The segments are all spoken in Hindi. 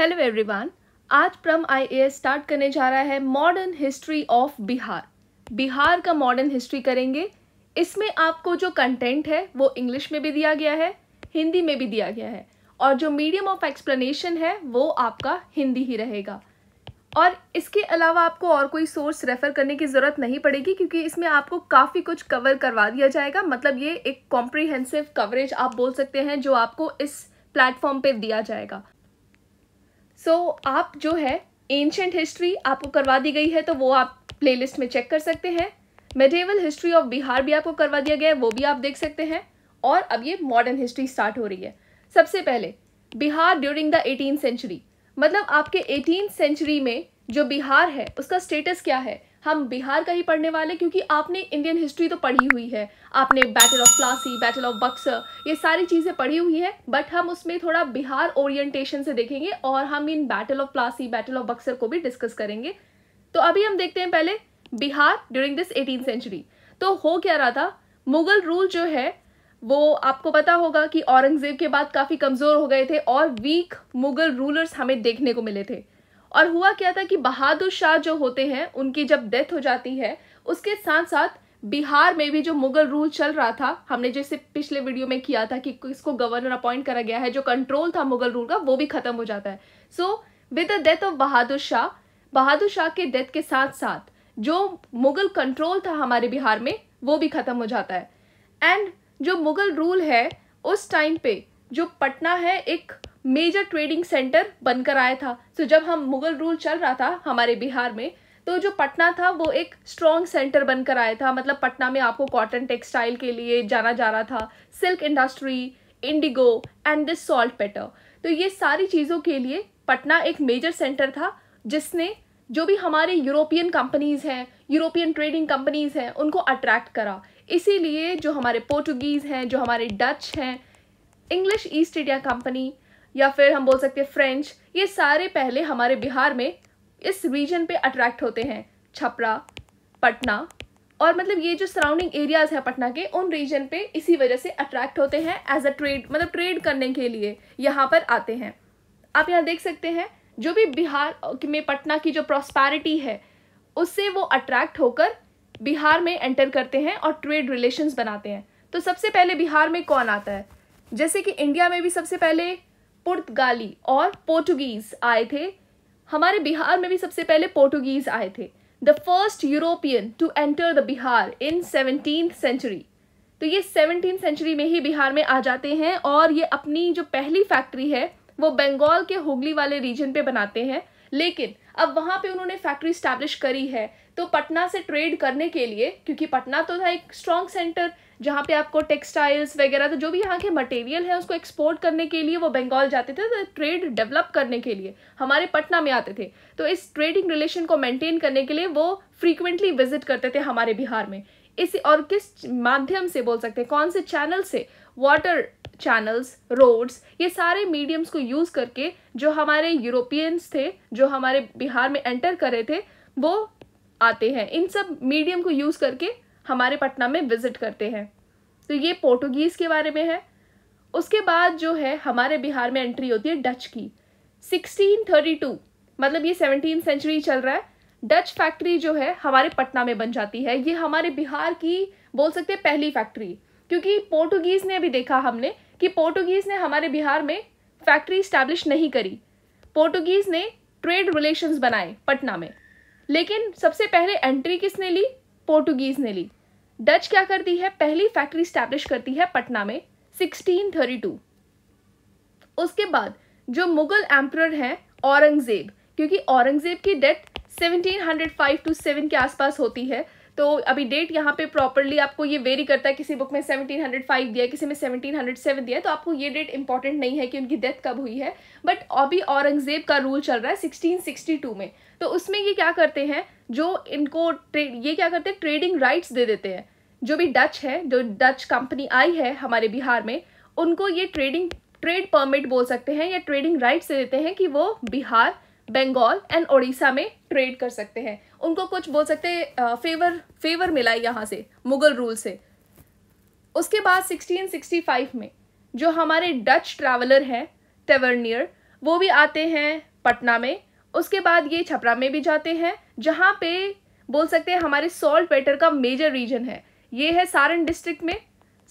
हेलो एवरीवन आज प्रम आई स्टार्ट करने जा रहा है modern history of Bihar Bihar का मॉडर्न हिस्ट्री करेंगे इसमें आपको जो कंटेंट है वो इंग्लिश में भी दिया गया है हिंदी में भी दिया गया है और जो मीडियम ऑफ एक्सप्लेनेशन है वो आपका हिंदी ही रहेगा और इसके अलावा आपको और कोई सोर्स रेफ़र करने की ज़रूरत नहीं पड़ेगी क्योंकि इसमें आपको काफ़ी कुछ कवर करवा दिया जाएगा मतलब ये एक कॉम्प्रीहेंसिव कवरेज आप बोल सकते हैं जो आपको इस प्लेटफॉर्म पे दिया जाएगा सो so, आप जो है एंशेंट हिस्ट्री आपको करवा दी गई है तो वो आप प्लेलिस्ट में चेक कर सकते हैं मेडिवल हिस्ट्री ऑफ बिहार भी आपको करवा दिया गया है वो भी आप देख सकते हैं और अब ये मॉडर्न हिस्ट्री स्टार्ट हो रही है सबसे पहले Bihar during the eighteen century मतलब आपके एटीन सेंचुरी में जो बिहार है उसका स्टेटस क्या है हम बिहार का ही पढ़ने वाले क्योंकि आपने इंडियन हिस्ट्री तो पढ़ी हुई है आपने battle of Plassey battle of Buxar ये सारी चीज़ें पढ़ी हुई है बट हम उसमें थोड़ा बिहार ओरिएंटेशन से देखेंगे और हम इन battle of Plassey battle of Buxar को भी डिस्कस करेंगे तो अभी हम देखते हैं पहले Bihar during this eighteen century तो हो क्या रहा था मुगल रूल जो है वो आपको पता होगा कि औरंगजेब के बाद काफ़ी कमज़ोर हो गए थे और वीक मुगल रूलर्स हमें देखने को मिले थे और हुआ क्या था कि बहादुर शाह जो होते हैं उनकी जब डेथ हो जाती है उसके साथ साथ बिहार में भी जो मुगल रूल चल रहा था हमने जैसे पिछले वीडियो में किया था कि इसको गवर्नर अपॉइंट करा गया है जो कंट्रोल था मुगल रूल का वो भी खत्म हो जाता है so with the death of Bahadur Shah Bahadur Shah के डेथ के साथ साथ जो मुगल कंट्रोल था हमारे बिहार में वो भी खत्म हो जाता है एंड जो मुगल रूल है उस टाइम पे जो पटना है एक मेजर ट्रेडिंग सेंटर बनकर आया था सो so, जब हम मुगल रूल चल रहा था हमारे बिहार में तो जो पटना था वो एक स्ट्रॉन्ग सेंटर बनकर आया था मतलब पटना में आपको कॉटन टेक्सटाइल के लिए जाना जा रहा था silk industry indigo and this saltpetre तो ये सारी चीज़ों के लिए पटना एक मेजर सेंटर था जिसने जो भी हमारे यूरोपियन कंपनीज़ हैं यूरोपियन ट्रेडिंग कंपनीज़ हैं उनको अट्रैक्ट करा इसीलिए जो हमारे पोर्टुगीज़ हैं जो हमारे डच हैं इंग्लिश ईस्ट इंडिया कंपनी या फिर हम बोल सकते हैं फ्रेंच ये सारे पहले हमारे बिहार में इस रीजन पे अट्रैक्ट होते हैं छपरा पटना और मतलब ये जो सराउंडिंग एरियाज़ हैं पटना के उन रीजन पे इसी वजह से अट्रैक्ट होते हैं एज अ ट्रेड मतलब ट्रेड करने के लिए यहाँ पर आते हैं आप यहाँ देख सकते हैं जो भी बिहार में पटना की जो प्रॉस्पैरिटी है उससे वो अट्रैक्ट होकर बिहार में एंटर करते हैं और ट्रेड रिलेशंस बनाते हैं तो सबसे पहले बिहार में कौन आता है जैसे कि इंडिया में भी सबसे पहले पुर्तगाली और पोर्टुगीज आए थे हमारे बिहार में भी सबसे पहले पोर्टुगीज आए थे the first European to enter the Bihar in seventeen century तो ये सेवनटीन सेंचुरी में ही बिहार में आ जाते हैं और ये अपनी जो पहली फैक्ट्री है वो बंगाल के हुगली वाले रीजन पे बनाते हैं लेकिन अब वहाँ पे उन्होंने फैक्ट्री स्टैब्लिश करी है तो पटना से ट्रेड करने के लिए क्योंकि पटना तो था एक स्ट्रॉन्ग सेंटर जहाँ पे आपको टेक्सटाइल्स वगैरह तो जो भी यहाँ के मटेरियल है उसको एक्सपोर्ट करने के लिए वो बंगाल जाते थे तो ट्रेड डेवलप करने के लिए हमारे पटना में आते थे तो इस ट्रेडिंग रिलेशन को मेंटेन करने के लिए वो फ्रीक्वेंटली विजिट करते थे हमारे बिहार में इस और किस माध्यम से बोल सकते हैं कौन से चैनल से वाटर चैनल्स रोड्स ये सारे मीडियम्स को यूज़ करके जो हमारे यूरोपियंस थे जो हमारे बिहार में एंटर कर रहे थे वो आते हैं इन सब मीडियम को यूज़ करके हमारे पटना में विज़िट करते हैं तो ये पोर्टुगीज़ के बारे में है उसके बाद जो है हमारे बिहार में एंट्री होती है डच की 1632 मतलब ये सेवनटीन सेंचुरी चल रहा है डच फैक्ट्री जो है हमारे पटना में बन जाती है ये हमारे बिहार की बोल सकते हैं पहली फैक्ट्री क्योंकि पोर्टुगीज़ ने अभी देखा हमने कि पोर्टुगीज़ ने हमारे बिहार में फैक्ट्री स्टैब्लिश नहीं करी पोर्टुगीज़ ने ट्रेड रिलेशंस बनाए पटना में लेकिन सबसे पहले एंट्री किसने ली पोर्टुगीज़ ने ली डच क्या करती है पहली फैक्ट्री स्टैब्लिश करती है पटना में 1632 उसके बाद जो मुगल एम्प्रर हैं औरंगजेब क्योंकि औरंगजेब की डेथ 1705 टू 7 के आसपास होती है तो अभी डेट यहाँ पे प्रॉपरली आपको ये वेरी करता है किसी बुक में 1705 दिया है किसी में 1707 दिया है तो आपको ये डेट इंपॉर्टेंट नहीं है कि उनकी डेथ कब हुई है बट अभी औरंगजेब का रूल चल रहा है 1662 में तो उसमें ये क्या करते हैं जो इनको ये क्या करते हैं ट्रेडिंग राइट्स दे देते हैं जो भी डच है जो डच कंपनी आई है हमारे बिहार में उनको ये ट्रेडिंग ट्रेड परमिट बोल सकते हैं या ट्रेडिंग राइट्स से देते हैं कि वो बिहार बंगाल एंड ओडिशा में ट्रेड कर सकते हैं उनको कुछ बोल सकते हैं फेवर फेवर मिला यहाँ से मुगल रूल से उसके बाद 1665 में जो हमारे डच ट्रैवलर हैं टेवर्नियर वो भी आते हैं पटना में उसके बाद ये छपरा में भी जाते हैं जहाँ पे बोल सकते हैं हमारे सॉल्ट वेटर का मेजर रीजन है ये है सारण डिस्ट्रिक्ट में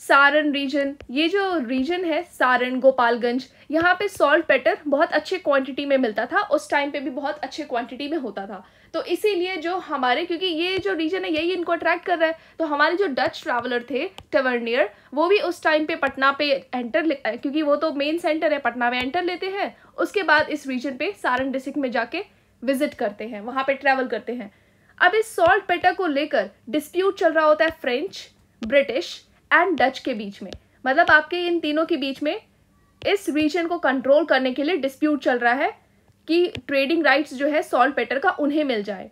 सारण रीजन ये जो रीजन है सारण गोपालगंज यहाँ पे सॉल्ट पेटर बहुत अच्छे क्वांटिटी में मिलता था उस टाइम पे भी बहुत अच्छे क्वांटिटी में होता था तो इसीलिए जो हमारे क्योंकि ये जो रीजन है यही इनको अट्रैक्ट कर रहा है तो हमारे जो डच ट्रैवलर थे टवर्नियर वो भी उस टाइम पे पटना पे एंटर क्योंकि वो तो मेन सेंटर है पटना में एंटर लेते हैं उसके बाद इस रीजन पे सारण डिस्ट्रिक्ट में जाके विजिट करते हैं वहाँ पे ट्रैवल करते हैं अब इस सॉल्ट पेटर को लेकर डिस्प्यूट चल रहा होता है फ्रेंच ब्रिटिश एंड डच के बीच में मतलब आपके इन तीनों के बीच में इस रीजन को कंट्रोल करने के लिए डिस्प्यूट चल रहा है कि ट्रेडिंग राइट्स जो है सॉल्ट पेटर का उन्हें मिल जाए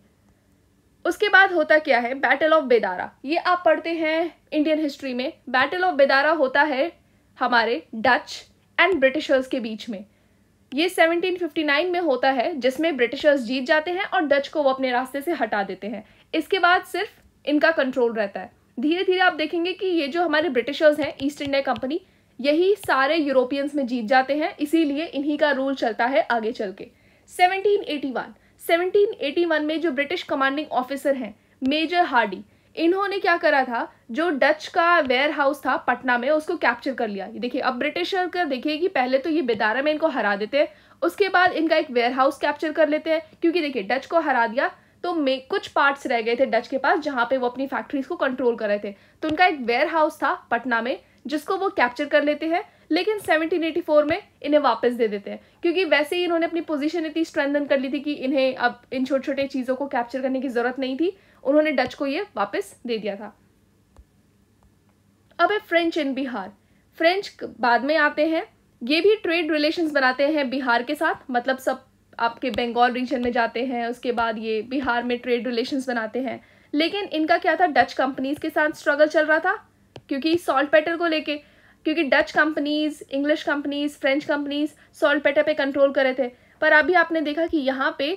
उसके बाद होता क्या है बैटल ऑफ बेदारा ये आप पढ़ते हैं इंडियन हिस्ट्री में बैटल ऑफ बेदारा होता है हमारे डच एंड ब्रिटिशर्स के बीच में ये 1759 में होता है जिसमें ब्रिटिशर्स जीत जाते हैं और डच को वो अपने रास्ते से हटा देते हैं इसके बाद सिर्फ इनका कंट्रोल रहता है धीरे धीरे आप देखेंगे कि ये जो हमारे ब्रिटिशर्स हैं ईस्ट इंडिया कंपनी यही सारे यूरोपियंस में जीत जाते हैं इसीलिए इन्हीं का रूल चलता है आगे चल के सेवनटीन एटी में जो ब्रिटिश कमांडिंग ऑफिसर हैं मेजर हार्डी इन्होंने क्या करा था जो डच का वेयर हाउस था पटना में उसको कैप्चर कर लिया देखिए अब ब्रिटिश सरकार देखिए कि पहले तो ये बेदारा में इनको हरा देते हैं उसके बाद इनका एक वेयर हाउस कैप्चर कर लेते हैं क्योंकि देखिए डच को हरा दिया तो में कुछ पार्ट्स रह गए थे डच के पास जहां पे वो अपनी फैक्ट्रीज को कंट्रोल कर रहे थे तो उनका एक वेयर हाउस था पटना में जिसको वो कैप्चर कर लेते हैं लेकिन 1784 में इन्हें वापस दे देते हैं क्योंकि वैसे ही इन्होंने अपनी पोजीशन इतनी स्ट्रेंथन कर ली थी कि इन्हें अब इन छोटे छोटे चीज़ों को कैप्चर करने की ज़रूरत नहीं थी उन्होंने डच को ये वापस दे दिया था अब है फ्रेंच इन बिहार फ्रेंच बाद में आते हैं ये भी ट्रेड रिलेशंस बनाते हैं बिहार के साथ मतलब सब आपके बंगाल रीजन में जाते हैं उसके बाद ये बिहार में ट्रेड रिलेशंस बनाते हैं लेकिन इनका क्या था डच कंपनीज के साथ स्ट्रगल चल रहा था क्योंकि सॉल्ट पेटर को लेके क्योंकि Dutch companies English companies French companies saltpetre पे कंट्रोल करे थे पर अभी आपने देखा कि यहाँ पे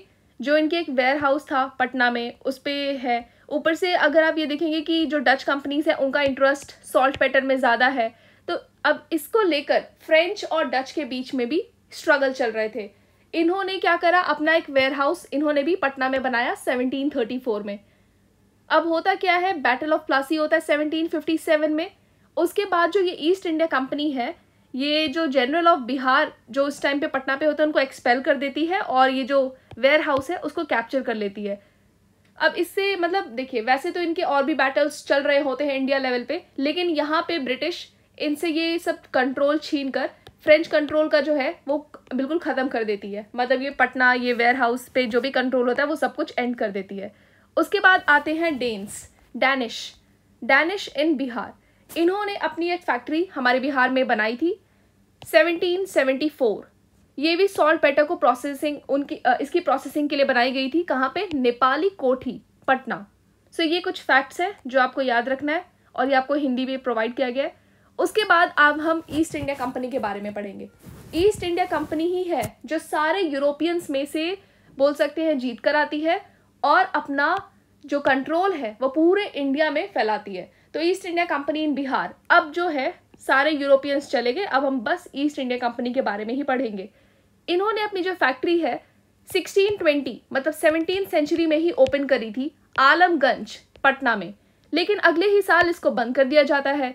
जो इनके एक वेयर हाउस था पटना में उस पर है ऊपर से अगर आप ये देखेंगे कि जो डच कंपनीज हैं उनका इंटरेस्ट सॉल्ट पैटर्न में ज़्यादा है तो अब इसको लेकर फ्रेंच और डच के बीच में भी स्ट्रगल चल रहे थे इन्होंने क्या करा अपना एक वेयर हाउस इन्होंने भी पटना में बनाया 1734 में अब होता क्या है बैटल ऑफ प्लासी होता है 1757 में उसके बाद जो ये ईस्ट इंडिया कंपनी है ये जो जनरल ऑफ बिहार जो उस टाइम पे पटना पे होता है उनको एक्सपेल कर देती है और ये जो वेयर हाउस है उसको कैप्चर कर लेती है अब इससे मतलब देखिए वैसे तो इनके और भी बैटल्स चल रहे होते हैं इंडिया लेवल पे लेकिन यहाँ पे ब्रिटिश इनसे ये सब कंट्रोल छीन कर फ्रेंच कंट्रोल का जो है वो बिल्कुल ख़त्म कर देती है मतलब ये पटना ये वेयर हाउस पे जो भी कंट्रोल होता है वो सब कुछ एंड कर देती है उसके बाद आते हैं Danes Danish Danish in Bihar इन्होंने अपनी एक फैक्ट्री हमारे बिहार में बनाई थी 1774 ये भी सॉल्ट पेटर को प्रोसेसिंग उनकी इसकी प्रोसेसिंग के लिए बनाई गई थी कहाँ पे नेपाली कोठी पटना सो ये कुछ फैक्ट्स हैं जो आपको याद रखना है और ये आपको हिंदी में प्रोवाइड किया गया है उसके बाद अब हम ईस्ट इंडिया कंपनी के बारे में पढ़ेंगे ईस्ट इंडिया कंपनी ही है जो सारे यूरोपियंस में से बोल सकते हैं जीत कर आती है और अपना जो कंट्रोल है वो पूरे इंडिया में फैलाती है तो East India company in Bihar अब जो है सारे यूरोपियंस चले गए अब हम बस ईस्ट इंडिया कंपनी के बारे में ही पढ़ेंगे इन्होंने अपनी जो फैक्ट्री है 1620 मतलब सेवनटीन सेंचुरी में ही ओपन करी थी आलमगंज पटना में लेकिन अगले ही साल इसको बंद कर दिया जाता है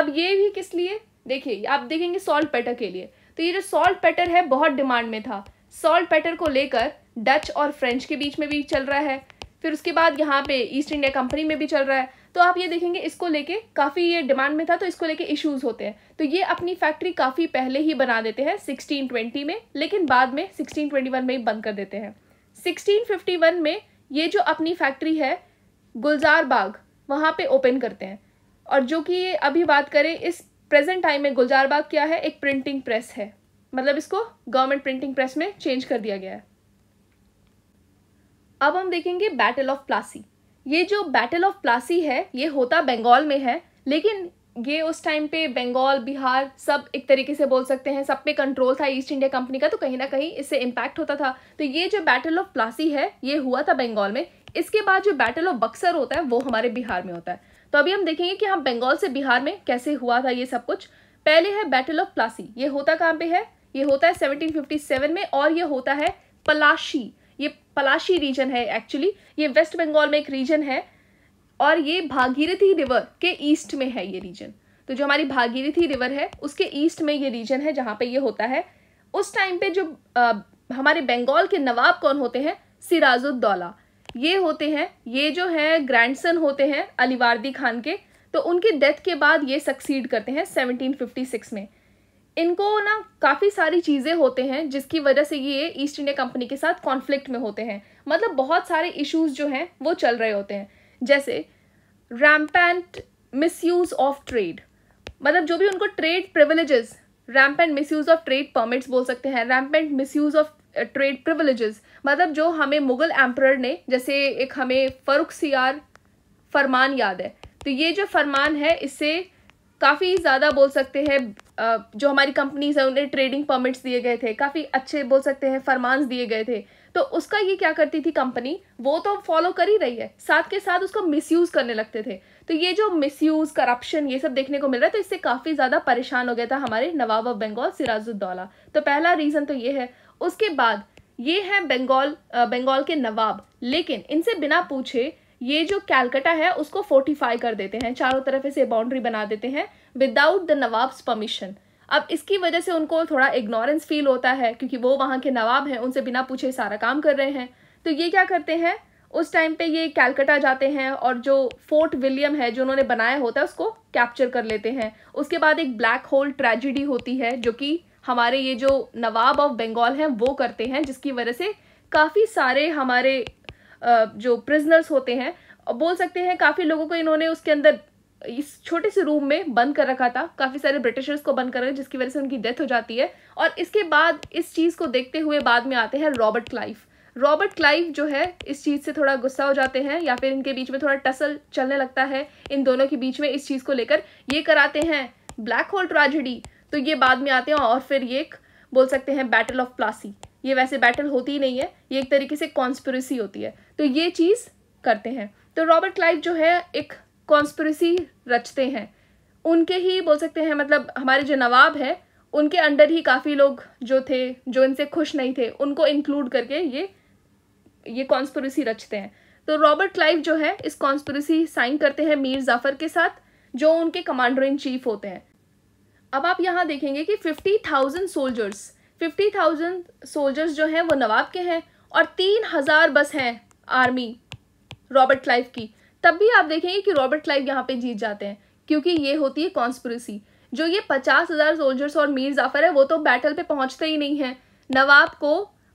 अब ये भी किस लिए देखिए आप देखेंगे सॉल्ट पैटर के लिए तो ये जो सॉल्ट पैटर है बहुत डिमांड में था सॉल्ट पैटर को लेकर डच और फ्रेंच के बीच में भी चल रहा है फिर उसके बाद यहाँ पे ईस्ट इंडिया कंपनी में भी चल रहा है तो आप ये देखेंगे इसको लेके काफ़ी ये डिमांड में था तो इसको लेके इश्यूज होते हैं तो ये अपनी फैक्ट्री काफ़ी पहले ही बना देते हैं 1620 में लेकिन बाद में 1621 में ही बंद कर देते हैं 1651 में ये जो अपनी फैक्ट्री है गुलजार बाग वहाँ पे ओपन करते हैं और जो कि अभी बात करें इस प्रेजेंट टाइम में गुलजार बाग क्या है एक प्रिंटिंग प्रेस है मतलब इसको गवर्नमेंट प्रिंटिंग प्रेस में चेंज कर दिया गया है अब हम देखेंगे बैटल ऑफ प्लासी ये जो बैटल ऑफ प्लासी है ये होता बंगाल में है लेकिन ये उस टाइम पे बंगाल बिहार सब एक तरीके से बोल सकते हैं सब पे कंट्रोल था ईस्ट इंडिया कंपनी का तो कहीं ना कहीं इससे इम्पैक्ट होता था तो ये जो बैटल ऑफ प्लासी है ये हुआ था बंगाल में इसके बाद जो बैटल ऑफ बक्सर होता है वो हमारे बिहार में होता है तो अभी हम देखेंगे कि हम बंगाल से बिहार में कैसे हुआ था ये सब कुछ पहले है बैटल ऑफ प्लासी ये होता कहाँ पे है ये होता है सेवनटीन में और ये होता है पलाशी पलाशी रीजन है एक्चुअली ये वेस्ट बंगाल में एक रीजन है और ये भागीरथी रिवर के ईस्ट में है ये रीजन तो जो हमारी भागीरथी रिवर है उसके ईस्ट में ये रीजन है जहाँ पे ये होता है उस टाइम पे जो आ, हमारे बंगाल के नवाब कौन होते हैं सिराजुद्दौला ये होते हैं ये जो है ग्रैंडसन होते हैं अलीवारदी खान के तो उनकी डेथ के बाद ये सक्सीड करते हैं 1756 में इनको ना काफ़ी सारी चीज़ें होते हैं जिसकी वजह से ये ईस्ट इंडिया कंपनी के साथ कॉन्फ्लिक्ट में होते हैं मतलब बहुत सारे इश्यूज जो हैं वो चल रहे होते हैं जैसे रैम्पेंट मिसयूज ऑफ ट्रेड मतलब जो भी उनको trade privileges rampant misuse of trade permits बोल सकते हैं rampant misuse of trade privileges मतलब जो हमें मुगल एम्प्रर ने जैसे एक हमें फरुख सियार फरमान याद है तो ये जो फरमान है इससे काफ़ी ज़्यादा बोल सकते हैं जो हमारी कंपनीज है उन्हें ट्रेडिंग परमिट्स दिए गए थे काफ़ी अच्छे बोल सकते हैं फरमान दिए गए थे तो उसका ये क्या करती थी कंपनी वो तो फॉलो कर ही रही है साथ के साथ उसको मिसयूज़ करने लगते थे तो ये जो मिसयूज़ करप्शन ये सब देखने को मिल रहा है तो इससे काफ़ी ज़्यादा परेशान हो गया था हमारे नवाब ऑफ बंगाल सिराजुद्दौला तो पहला रीज़न तो ये है उसके बाद ये है बंगाल बंगाल के नवाब लेकिन इनसे बिना पूछे ये जो कैलकटा है उसको फोर्टिफाई कर देते हैं चारों तरफ इसे बाउंड्री बना देते हैं विदाउट द नवाब्स परमिशन अब इसकी वजह से उनको थोड़ा इग्नोरेंस फील होता है क्योंकि वो वहाँ के नवाब हैं उनसे बिना पूछे सारा काम कर रहे हैं तो ये क्या करते हैं उस टाइम पे ये कैलकटा जाते हैं और जो फोर्ट विलियम है जो उन्होंने बनाया होता है उसको कैप्चर कर लेते हैं उसके बाद एक ब्लैक होल ट्रेजिडी होती है जो कि हमारे ये जो नवाब ऑफ बंगाल हैं वो करते हैं जिसकी वजह से काफ़ी सारे हमारे जो प्रिजनर्स होते हैं बोल सकते हैं काफ़ी लोगों को इन्होंने उसके अंदर इस छोटे से रूम में बंद कर रखा था काफ़ी सारे ब्रिटिशर्स को बंद कर रहे जिसकी वजह से उनकी डेथ हो जाती है और इसके बाद इस चीज़ को देखते हुए बाद में आते हैं रॉबर्ट क्लाइव रॉबर्ट क्लाइव जो है इस चीज़ से थोड़ा गुस्सा हो जाते हैं या फिर इनके बीच में थोड़ा टसल चलने लगता है इन दोनों के बीच में इस चीज़ को लेकर ये कराते हैं ब्लैक होल ट्रेजिडी तो ये बाद में आते हैं और फिर ये एक बोल सकते हैं बैटल ऑफ प्लासी ये वैसे बैटल होती ही नहीं है ये एक तरीके से कॉन्स्परेसी होती है तो ये चीज़ करते हैं तो रॉबर्ट क्लाइव जो है एक कॉन्स्परेसी रचते हैं उनके ही बोल सकते हैं मतलब हमारे जो नवाब हैं उनके अंडर ही काफ़ी लोग जो थे जो इनसे खुश नहीं थे उनको इंक्लूड करके ये ये कॉन्स्परेसी रचते हैं तो रॉबर्ट क्लाइव जो है इस कॉन्स्परेसी साइन करते हैं मीर जाफर के साथ जो उनके कमांडर इन चीफ होते हैं अब आप यहाँ देखेंगे कि fifty thousand soldiers fifty thousand soldiers जो हैं वो नवाब के हैं और तीन हज़ार बस हैं आर्मी रॉबर्ट क्लाइव की तब भी आप देखेंगे कि रॉबर्ट क्लाइव यहाँ पे जीत जाते हैं क्योंकि ये होती है कॉन्स्परेसी जो ये पचास हज़ार सोल्जर्स और मीर जाफ़र है वो तो बैटल पे पहुँचते ही नहीं हैं नवाब को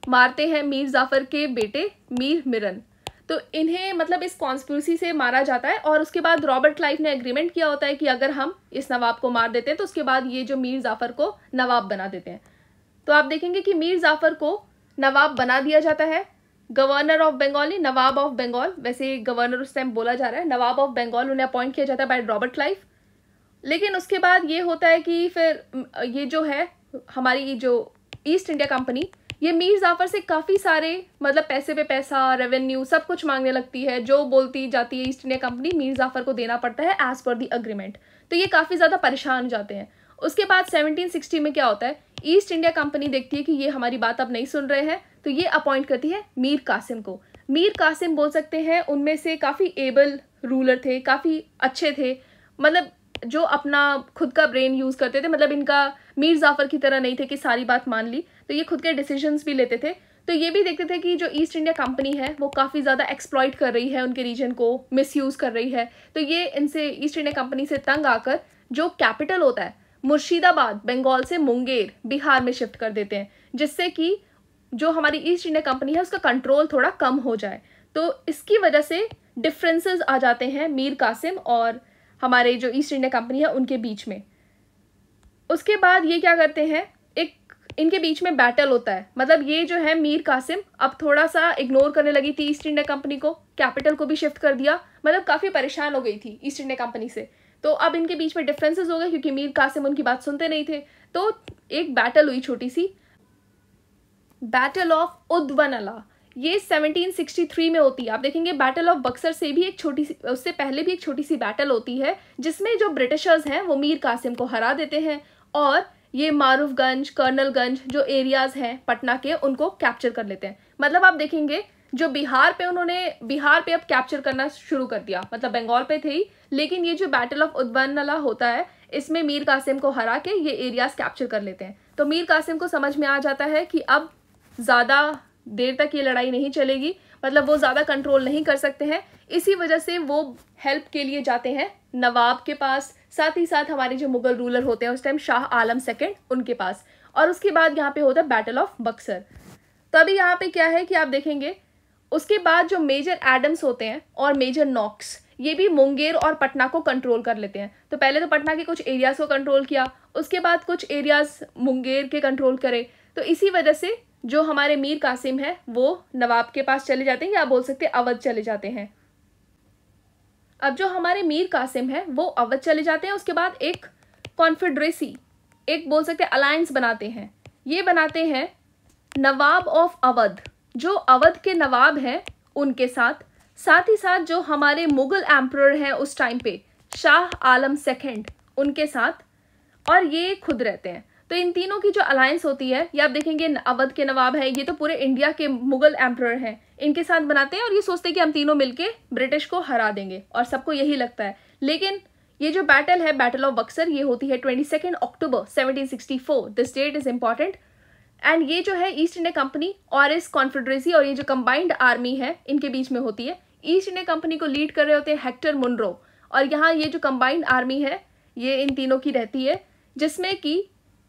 मारते हैं मीर जाफ़र के बेटे मीर मिरन तो इन्हें मतलब इस कॉन्स्परेसी से मारा जाता है और उसके बाद रॉबर्ट क्लाइव ने एग्रीमेंट किया होता है कि अगर हम इस नवाब को मार देते हैं तो उसके बाद ये जो मीर जाफ़र को नवाब बना देते हैं तो आप देखेंगे कि मीर जाफ़र को नवाब बना दिया जाता है governor of Bengal Bengali nawab of Bengal वैसे गवर्नर उस टाइम बोला जा रहा है नवाब ऑफ बंगाल उन्हें अपॉइंट किया जाता है बाय रॉबर्ट क्लाइव लेकिन उसके बाद ये होता है कि फिर ये जो है हमारी जो ईस्ट इंडिया कंपनी ये मीर जाफर से काफ़ी सारे मतलब पैसे पे पैसा रेवेन्यू सब कुछ मांगने लगती है जो बोलती जाती है East India company Mir Jafar को देना पड़ता है एज़ पर दी अग्रीमेंट तो ये काफ़ी ज़्यादा परेशान जाते हैं उसके बाद 1760 में क्या होता है ईस्ट इंडिया कंपनी देखती है कि ये हमारी बात अब नहीं सुन रहे हैं तो ये अपॉइंट करती है मीर कासिम को मीर कासिम बोल सकते हैं उनमें से काफ़ी एबल रूलर थे काफ़ी अच्छे थे मतलब जो अपना खुद का ब्रेन यूज़ करते थे मतलब इनका मीर जाफ़र की तरह नहीं थे कि सारी बात मान ली तो ये खुद के डिसीजंस भी लेते थे तो ये भी देखते थे कि जो ईस्ट इंडिया कंपनी है वो काफ़ी ज़्यादा एक्सप्लॉइट कर रही है उनके रीजन को मिसयूज़ कर रही है तो ये इनसे ईस्ट इंडिया कंपनी से तंग आकर जो कैपिटल होता है मुर्शिदाबाद बंगाल से मुंगेर बिहार में शिफ्ट कर देते हैं जिससे कि जो हमारी ईस्ट इंडिया कंपनी है उसका कंट्रोल थोड़ा कम हो जाए तो इसकी वजह से डिफ्रेंसेज आ जाते हैं मीर कासिम और हमारे जो ईस्ट इंडिया कंपनी है उनके बीच में उसके बाद ये क्या करते हैं एक इनके बीच में बैटल होता है मतलब ये जो है मीर कासिम अब थोड़ा सा इग्नोर करने लगी थी ईस्ट इंडिया कंपनी को कैपिटल को भी शिफ्ट कर दिया मतलब काफ़ी परेशान हो गई थी ईस्ट इंडिया कंपनी से तो अब इनके बीच में डिफ्रेंसेज हो गए क्योंकि मीर कासिम उनकी बात सुनते नहीं थे तो एक बैटल हुई छोटी सी बैटल ऑफ उद्वनला ये 1763 में होती है आप देखेंगे बैटल ऑफ बक्सर से भी एक छोटी सी उससे पहले भी एक छोटी सी बैटल होती है जिसमें जो ब्रिटिशर्स हैं वो मीर कासिम को हरा देते हैं और ये मारूफगंज कर्नलगंज जो एरियाज़ हैं पटना के उनको कैप्चर कर लेते हैं मतलब आप देखेंगे जो बिहार पे उन्होंने बिहार पे अब कैप्चर करना शुरू कर दिया मतलब बंगाल पे थे ही लेकिन ये जो बैटल ऑफ उद्वनला होता है इसमें मीर कासिम को हरा के ये एरियाज कैप्चर कर लेते हैं तो मीर कासिम को समझ में आ जाता है कि अब ज़्यादा देर तक ये लड़ाई नहीं चलेगी मतलब वो ज़्यादा कंट्रोल नहीं कर सकते हैं इसी वजह से वो हेल्प के लिए जाते हैं नवाब के पास साथ ही साथ हमारे जो मुगल रूलर होते हैं उस टाइम शाह आलम सेकेंड उनके पास और उसके बाद यहाँ पे होता है बैटल ऑफ बक्सर तो अभी यहाँ पे क्या है कि आप देखेंगे उसके बाद जो मेजर एडम्स होते हैं और मेजर नॉक्स ये भी मुंगेर और पटना को कंट्रोल कर लेते हैं तो पहले तो पटना के कुछ एरियाज़ को कंट्रोल किया उसके बाद कुछ एरियाज़ मुंगेर के कंट्रोल करे तो इसी वजह से जो हमारे मीर कासिम है वो नवाब के पास चले जाते हैं या बोल सकते हैं अवध चले जाते हैं अब जो हमारे मीर कासिम है वो अवध चले जाते हैं उसके बाद एक कॉन्फिड्रेसी एक बोल सकते हैं अलायंस बनाते हैं ये बनाते हैं नवाब ऑफ अवध जो अवध के नवाब हैं उनके साथ साथ ही साथ जो हमारे मुगल एम्प्रर हैं उस टाइम पे शाह आलम सेकेंड उनके साथ और ये खुद रहते हैं तो इन तीनों की जो अलायंस होती है ये आप देखेंगे अवध के नवाब है ये तो पूरे इंडिया के मुगल एम्प्रर हैं इनके साथ बनाते हैं और ये सोचते हैं कि हम तीनों मिलके ब्रिटिश को हरा देंगे और सबको यही लगता है लेकिन ये जो बैटल है बैटल ऑफ बक्सर ये होती है twenty second October seventeen sixty four this date is important and ये जो है ईस्ट इंडिया कंपनी और इस कॉन्फेडरेसी और ये जो कंबाइंड आर्मी है इनके बीच में होती है ईस्ट इंडिया कंपनी को लीड कर रहे होते हैं हेक्टर मुनरो और यहाँ ये जो कंबाइंड आर्मी है ये इन तीनों की रहती है जिसमें कि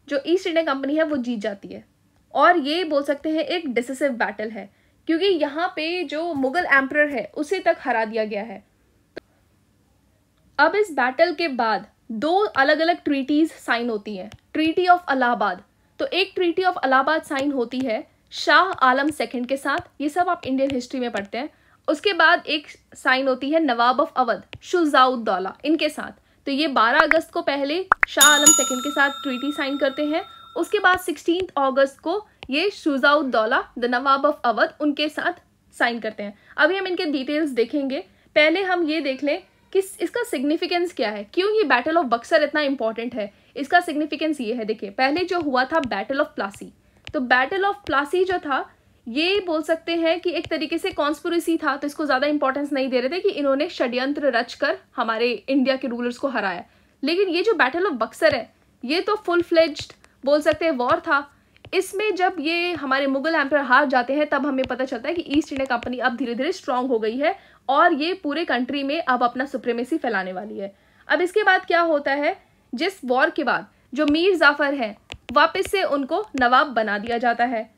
जो ईस्ट इंडिया कंपनी है वो जीत जाती है और ये बोल सकते हैं एक डिसिसिव बैटल है क्योंकि यहाँ पे जो मुगल एम्प्रर है उसे तक हरा दिया गया है अब इस बैटल के बाद दो अलग अलग ट्रीटीज साइन होती हैं ट्रीटी ऑफ अलाहाबाद तो एक ट्रीटी ऑफ अलाहाबाद साइन होती है शाह आलम सेकंड के साथ ये सब आप इंडियन हिस्ट्री में पढ़ते हैं उसके बाद एक साइन होती है नवाब ऑफ अवध शुजाउद्दौला इनके साथ तो ये 12 अगस्त को पहले शाह आलम सेकेंड के साथ ट्रीटी साइन करते हैं उसके बाद सिक्सटीन अगस्त को ये Shujauddaula the nawab of Awadh उनके साथ साइन करते हैं अभी हम इनके डिटेल्स देखेंगे पहले हम ये देख लें कि इसका सिग्निफिकेंस क्या है क्यों ये बैटल ऑफ बक्सर इतना इंपॉर्टेंट है इसका सिग्निफिकेंस ये है देखिए पहले जो हुआ था बैटल ऑफ प्लासी तो बैटल ऑफ प्लासी जो था ये बोल सकते हैं कि एक तरीके से कॉन्स्परेसी था तो इसको ज़्यादा इंपॉर्टेंस नहीं दे रहे थे कि इन्होंने षड्यंत्र रचकर हमारे इंडिया के रूलर्स को हराया लेकिन ये जो बैटल ऑफ बक्सर है ये तो फुल फ्लेज्ड बोल सकते हैं वॉर था इसमें जब ये हमारे मुगल एम्पर हार जाते हैं तब हमें पता चलता है कि ईस्ट इंडिया कंपनी अब धीरे धीरे स्ट्रांग हो गई है और ये पूरे कंट्री में अब अपना सुप्रेमेसी फैलाने वाली है अब इसके बाद क्या होता है जिस वॉर के बाद जो मीर जाफर हैं वापस से उनको नवाब बना दिया जाता है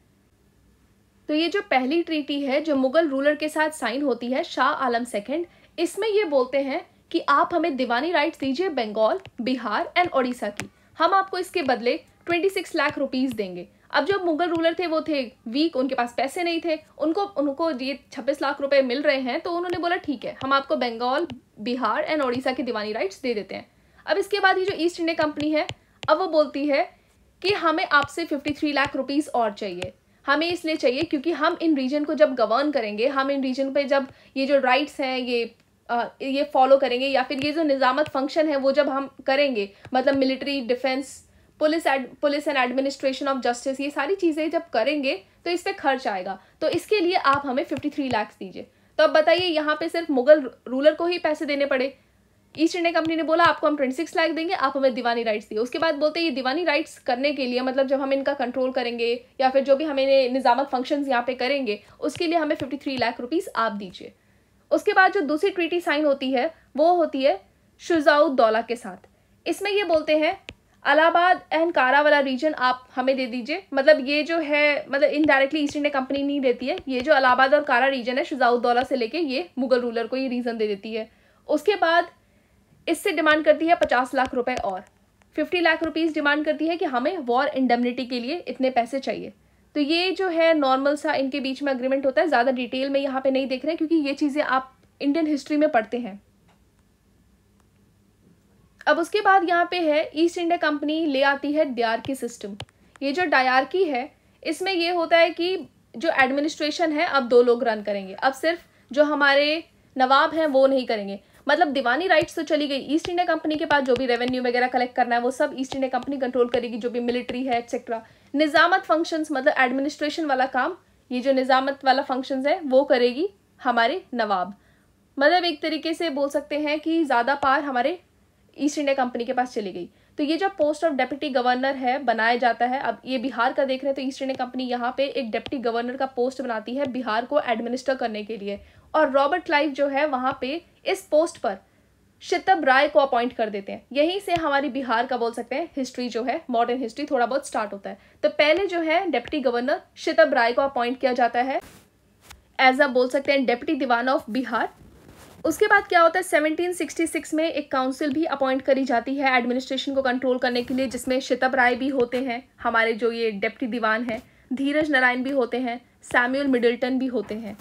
तो ये जो पहली ट्रीटी है जो मुगल रूलर के साथ साइन होती है शाह आलम सेकेंड इसमें ये बोलते हैं कि आप हमें दीवानी राइट्स दीजिए बंगाल बिहार एंड ओडिशा की हम आपको इसके बदले 26 लाख रुपीस देंगे अब जो मुगल रूलर थे वो थे वीक उनके पास पैसे नहीं थे उनको उनको ये छब्बीस लाख रुपए मिल रहे हैं तो उन्होंने बोला ठीक है हम आपको बंगाल बिहार एंड ओडिशा की दीवानी राइट्स दे देते हैं अब इसके बाद ये जो ईस्ट इंडिया कंपनी है अब वो बोलती है कि हमें आपसे 53 लाख रुपीस और चाहिए हमें इसलिए चाहिए क्योंकि हम इन रीजन को जब गवर्न करेंगे हम इन रीजन पे जब ये जो राइट्स हैं ये आ, ये फॉलो करेंगे या फिर ये जो निज़ामत फंक्शन है वो जब हम करेंगे मतलब military defence police police and administration of justice ये सारी चीज़ें जब करेंगे तो इस पर खर्च आएगा तो इसके लिए आप हमें फिफ्टी थ्री लैक्स दीजिए तो अब बताइए यहाँ पे सिर्फ मुगल रूलर को ही पैसे देने पड़े ईस्ट इंडिया कंपनी ने बोला आपको हम ट्वेंटी सिक्स लाख देंगे आप हमें दीवानी राइट्स दिए उसके बाद बोलते हैं ये दीवानी राइट्स करने के लिए मतलब जब हम इनका कंट्रोल करेंगे या फिर जो भी हमें निज़ामत फंक्शंस यहाँ पे करेंगे उसके लिए हमें फिफ्टी थ्री लाख रुपीज़ आप दीजिए उसके बाद जो दूसरी ट्रीटी साइन होती है वो होती है शुजाउद्दौला के साथ इसमें ये बोलते हैं अलाहाबाद एंड कारा वाला रीजन आप हमें दे दीजिए मतलब ये जो है मतलब इनडायरेक्टली ईस्ट इंडिया कंपनी नहीं देती है ये जो अलाहाबाद और कारा रीजन है शुजाउद्दौला से लेके ये मुगल रूलर को ये रीज़न दे देती है उसके बाद इससे डिमांड करती है पचास लाख रुपए और फिफ्टी लाख रुपीज़ डिमांड करती है कि हमें वॉर इंडेमनिटी के लिए इतने पैसे चाहिए तो ये जो है नॉर्मल सा इनके बीच में अग्रीमेंट होता है ज़्यादा डिटेल में यहाँ पे नहीं देख रहे क्योंकि ये चीज़ें आप इंडियन हिस्ट्री में पढ़ते हैं अब उसके बाद यहाँ पे है ईस्ट इंडिया कंपनी ले आती है की सिस्टम ये जो डायरकी है इसमें ये होता है कि जो एडमिनिस्ट्रेशन है अब दो लोग रन करेंगे अब सिर्फ जो हमारे नवाब हैं वो नहीं करेंगे मतलब दीवानी राइट्स तो चली गई ईस्ट इंडिया कंपनी के पास जो भी रेवेन्यू वगैरह कलेक्ट करना है वो सब ईस्ट इंडिया कंपनी कंट्रोल करेगी जो भी मिलिट्री है एक्सेट्रा निज़ामत फंक्शंस मतलब एडमिनिस्ट्रेशन वाला काम ये जो निज़ामत वाला फंक्शंस है वो करेगी हमारे नवाब मतलब एक तरीके से बोल सकते हैं कि ज़्यादा पार हमारे ईस्ट इंडिया कंपनी के पास चली गई तो ये जो पोस्ट ऑफ डेप्टी गवर्नर है बनाया जाता है अब ये बिहार का देख रहे हैं तो ईस्ट इंडिया कंपनी यहाँ पे एक डेप्टी गवर्नर का पोस्ट बनाती है बिहार को एडमिनिस्टर करने के लिए और रॉबर्ट क्लाइव जो है वहाँ पे इस पोस्ट पर शितब राय को अपॉइंट कर देते हैं यहीं से हमारी बिहार का बोल सकते हैं हिस्ट्री जो है मॉडर्न हिस्ट्री थोड़ा बहुत स्टार्ट होता है तो पहले जो है डिप्टी गवर्नर शितब राय को अपॉइंट किया जाता है एज अ बोल सकते हैं डिप्टी दीवान ऑफ बिहार उसके बाद क्या होता है 1766 में एक काउंसिल भी अपॉइंट करी जाती है एडमिनिस्ट्रेशन को कंट्रोल करने के लिए जिसमें शितब राय भी होते हैं हमारे जो ये डिप्टी दीवान हैं धीरज नारायण भी होते हैं सैम्यूल मिडिल्टन भी होते हैं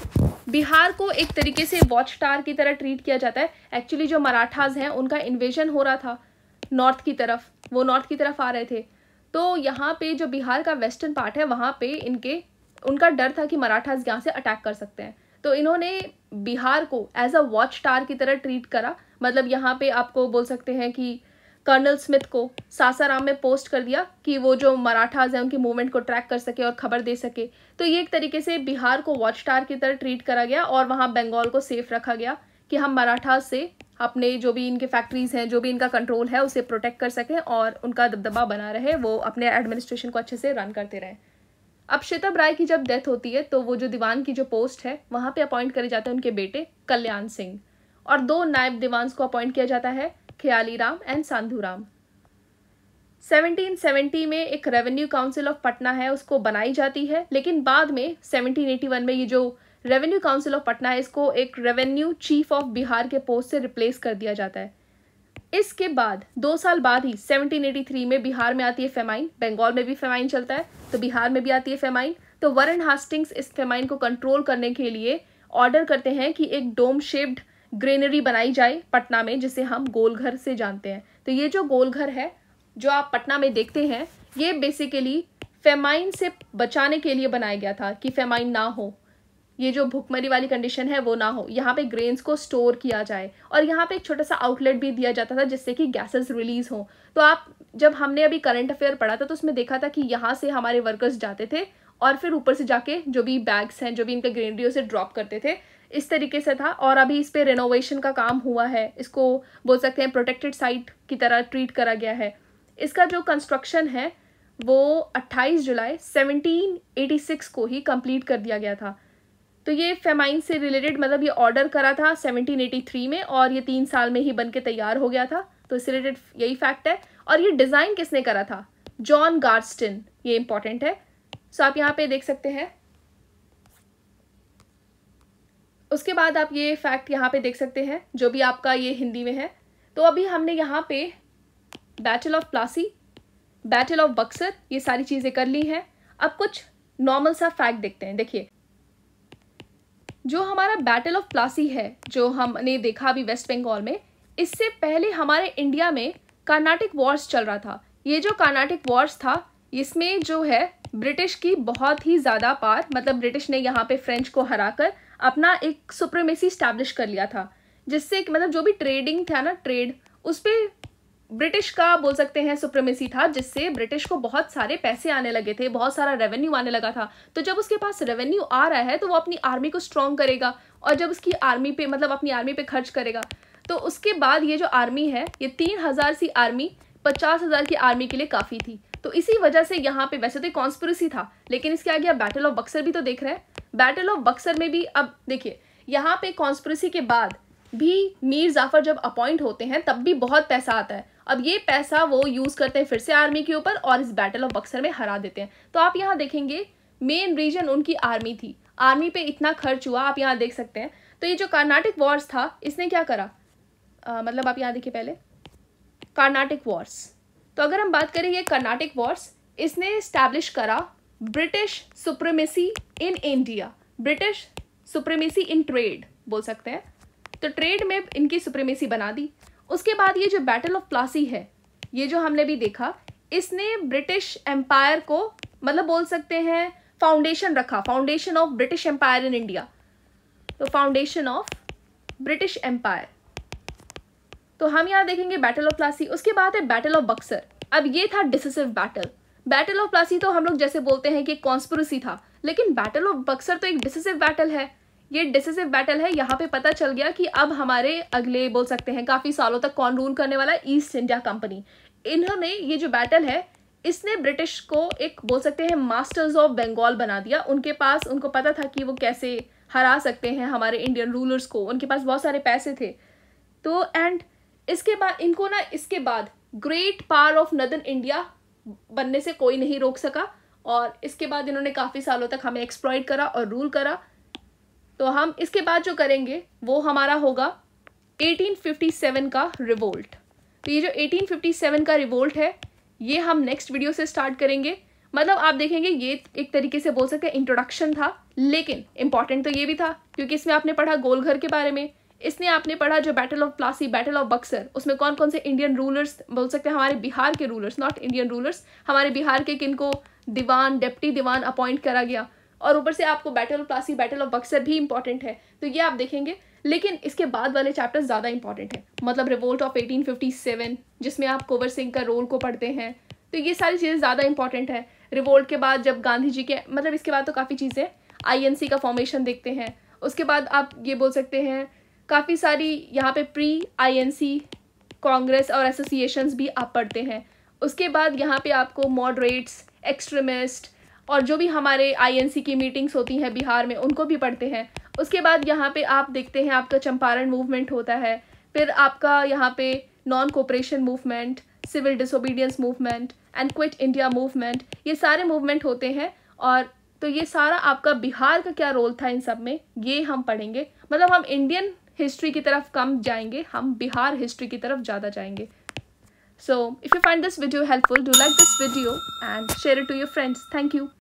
बिहार को एक तरीके से वॉच टार की तरह ट्रीट किया जाता है एक्चुअली जो मराठाज हैं उनका इन्वेजन हो रहा था नॉर्थ की तरफ वो नॉर्थ की तरफ आ रहे थे तो यहाँ पे जो बिहार का वेस्टर्न पार्ट है वहाँ पे इनके उनका डर था कि मराठाज यहाँ से अटैक कर सकते हैं तो इन्होंने बिहार को एज अ वॉच टार की तरह ट्रीट करा मतलब यहाँ पे आपको बोल सकते हैं कि कर्नल स्मिथ को सासाराम में पोस्ट कर दिया कि वो जो मराठाज हैं उनकी मूवमेंट को ट्रैक कर सके और खबर दे सके तो ये एक तरीके से बिहार को वॉच टावर की तरह ट्रीट करा गया और वहाँ बंगाल को सेफ रखा गया कि हम मराठाज से अपने जो भी इनके फैक्ट्रीज़ हैं जो भी इनका कंट्रोल है उसे प्रोटेक्ट कर सकें और उनका दबदबा बना रहे वो अपने एडमिनिस्ट्रेशन को अच्छे से रन करते रहें अब शितब राय की जब डेथ होती है तो वो जो दीवान की जो पोस्ट है वहाँ पे अपॉइंट करे जाते हैं उनके बेटे कल्याण सिंह और दो नायब दीवान्स को अपॉइंट किया जाता है ख्याली राम एंड सेवनटीन 1770 में एक रेवेन्यू काउंसिल ऑफ पटना है उसको बनाई जाती है लेकिन बाद में 1781 में ये जो रेवेन्यू काउंसिल ऑफ पटना है इसको एक रेवेन्यू चीफ ऑफ बिहार के पोस्ट से रिप्लेस कर दिया जाता है इसके बाद दो साल बाद ही 1783 में बिहार में आती है फेमाइन बंगाल में भी फेमाइन चलता है तो बिहार में भी आती है फेमाइन तो वरन हास्टिंग्स इस फेमाइन को कंट्रोल करने के लिए ऑर्डर करते हैं कि एक डोम शेप्ड ग्रेनरी बनाई जाए पटना में जिसे हम गोलघर से जानते हैं तो ये जो गोलघर है जो आप पटना में देखते हैं ये बेसिकली फेमाइन से बचाने के लिए बनाया गया था कि फेमाइन ना हो ये जो भुखमरी वाली कंडीशन है वो ना हो यहाँ पे ग्रेन्स को स्टोर किया जाए और यहाँ पे एक छोटा सा आउटलेट भी दिया जाता था जिससे कि गैसेस रिलीज हो तो आप जब हमने अभी करंट अफेयर पढ़ा था तो उसमें देखा था कि यहाँ से हमारे वर्कर्स जाते थे और फिर ऊपर से जाके जो भी बैग्स हैं जो भी इनके ग्रेनरी से ड्रॉप करते थे इस तरीके से था और अभी इस पर रेनोवेशन का काम हुआ है इसको बोल सकते हैं प्रोटेक्टेड साइट की तरह ट्रीट करा गया है इसका जो कंस्ट्रक्शन है वो 28 जुलाई 1786 को ही कंप्लीट कर दिया गया था तो ये फेमाइन से रिलेटेड मतलब ये ऑर्डर करा था 1783 में और ये तीन साल में ही बन के तैयार हो गया था तो इससे रिलेटेड यही फैक्ट है और ये डिज़ाइन किसने करा था जॉन गार्स्टिन ये इंपॉर्टेंट है सो आप यहाँ पे देख सकते हैं उसके बाद आप ये फैक्ट यहाँ पे देख सकते हैं जो भी आपका ये हिंदी में है तो अभी हमने यहाँ पे battle of Plassey battle of Buxar ये सारी चीज़ें कर ली हैं अब कुछ नॉर्मल सा फैक्ट देखते हैं देखिए जो हमारा बैटल ऑफ प्लासी है जो हमने देखा अभी वेस्ट बंगाल में इससे पहले हमारे इंडिया में कर्नाटिक वॉर्स चल रहा था ये जो कर्नाटिक वॉर्स था इसमें जो है ब्रिटिश की बहुत ही ज़्यादा पार मतलब ब्रिटिश ने यहाँ पे फ्रेंच को हराकर अपना एक सुप्रीमेसी स्टैब्लिश कर लिया था जिससे मतलब जो भी ट्रेडिंग था ना ट्रेड उस पर ब्रिटिश का बोल सकते हैं सुप्रीमेसी था जिससे ब्रिटिश को बहुत सारे पैसे आने लगे थे बहुत सारा रेवेन्यू आने लगा था तो जब उसके पास रेवेन्यू आ रहा है तो वो अपनी आर्मी को स्ट्रॉन्ग करेगा और जब उसकी आर्मी पे मतलब अपनी आर्मी पे खर्च करेगा तो उसके बाद ये जो आर्मी है ये तीन हज़ार सी आर्मी पचास हज़ार की आर्मी के लिए काफ़ी थी तो इसी वजह से यहाँ पे वैसे तो कॉन्स्परेसी था लेकिन इसके आगे आप बैटल ऑफ बक्सर भी तो देख रहे हैं बैटल ऑफ बक्सर में भी अब देखिए यहाँ पे कॉन्स्परेसी के बाद भी मीर जाफर जब अपॉइंट होते हैं तब भी बहुत पैसा आता है अब ये पैसा वो यूज़ करते हैं फिर से आर्मी के ऊपर और इस बैटल ऑफ बक्सर में हरा देते हैं तो आप यहाँ देखेंगे मेन रीजन उनकी आर्मी थी आर्मी पे इतना खर्च हुआ आप यहाँ देख सकते हैं तो ये जो कर्नाटिक वॉर्स था इसने क्या करा आ, मतलब आप यहाँ देखिए पहले कर्नाटिक वॉर्स तो अगर हम बात करें ये कर्नाटिक वॉर्स इसने इस्टेब्लिश करा British supremacy in India British supremacy in trade बोल सकते हैं तो ट्रेड में इनकी सुप्रीमेसी बना दी उसके बाद ये जो बैटल ऑफ प्लासी है ये जो हमने भी देखा इसने ब्रिटिश एम्पायर को मतलब बोल सकते हैं फाउंडेशन रखा foundation of British empire in India तो फाउंडेशन ऑफ ब्रिटिश एम्पायर तो हम यहाँ देखेंगे बैटल ऑफ प्लासी उसके बाद है बैटल ऑफ बक्सर अब ये था decisive battle battle of Plassey तो हम लोग जैसे बोलते हैं कि कॉन्स्परेसी था लेकिन बैटल ऑफ बक्सर तो एक डिसिसिव बैटल है ये डिसिसिव बैटल है यहाँ पे पता चल गया कि अब हमारे अगले बोल सकते हैं काफ़ी सालों तक कौन रूल करने वाला ईस्ट इंडिया कंपनी इन्होंने ये जो बैटल है इसने ब्रिटिश को एक बोल सकते हैं मास्टर्स ऑफ बंगाल बना दिया उनके पास उनको पता था कि वो कैसे हरा सकते हैं हमारे इंडियन रूलर्स को उनके पास बहुत सारे पैसे थे तो एंड इसके बाद इनको ना इसके बाद great power of northern India बनने से कोई नहीं रोक सका और इसके बाद इन्होंने काफ़ी सालों तक हमें एक्सप्लॉयट करा और रूल करा तो हम इसके बाद जो करेंगे वो हमारा होगा 1857 का रिवोल्ट तो ये जो 1857 का रिवोल्ट है ये हम नेक्स्ट वीडियो से स्टार्ट करेंगे मतलब आप देखेंगे ये एक तरीके से बोल सकते हैं इंट्रोडक्शन था लेकिन इम्पॉर्टेंट तो ये भी था क्योंकि इसमें आपने पढ़ा गोलघर के बारे में इसने आपने पढ़ा जो battle of Plassey battle of Buxar उसमें कौन कौन से इंडियन रूलर्स बोल सकते हैं हमारे बिहार के रूलर्स नॉट इंडियन रूलर्स हमारे बिहार के किन को दीवान डिप्टी दीवान अपॉइंट करा गया और ऊपर से आपको battle of Plassey battle of Buxar भी इंपॉर्टेंट है तो ये आप देखेंगे लेकिन इसके बाद वाले चैप्टर ज़्यादा इंपॉर्टेंट है मतलब रिवोल्ट ऑफ एटीन जिसमें आप कोवर सिंह का रोल को पढ़ते हैं तो ये सारी चीज़ें ज़्यादा इंपॉर्टेंट है रिवोल्ट के बाद जब गांधी जी के मतलब इसके बाद तो काफ़ी चीज़ें आई का फॉर्मेशन देखते हैं उसके बाद आप ये बोल सकते हैं काफ़ी सारी यहाँ पे प्री आईएनसी कांग्रेस और एसोसिएशंस भी आप पढ़ते हैं उसके बाद यहाँ पे आपको मॉडरेट्स एक्सट्रीमिस्ट और जो भी हमारे आईएनसी की मीटिंग्स होती हैं बिहार में उनको भी पढ़ते हैं उसके बाद यहाँ पे आप देखते हैं आपका चंपारण मूवमेंट होता है फिर आपका यहाँ पे non cooperation movement civil disobedience movement and quit India movement ये सारे मूवमेंट होते हैं और तो ये सारा आपका बिहार का क्या रोल था इन सब में ये हम पढ़ेंगे मतलब हम इंडियन हिस्ट्री की तरफ कम जाएंगे हम बिहार हिस्ट्री की तरफ ज़्यादा जाएंगे so if you find this video helpful do like this video and share to your friends thank you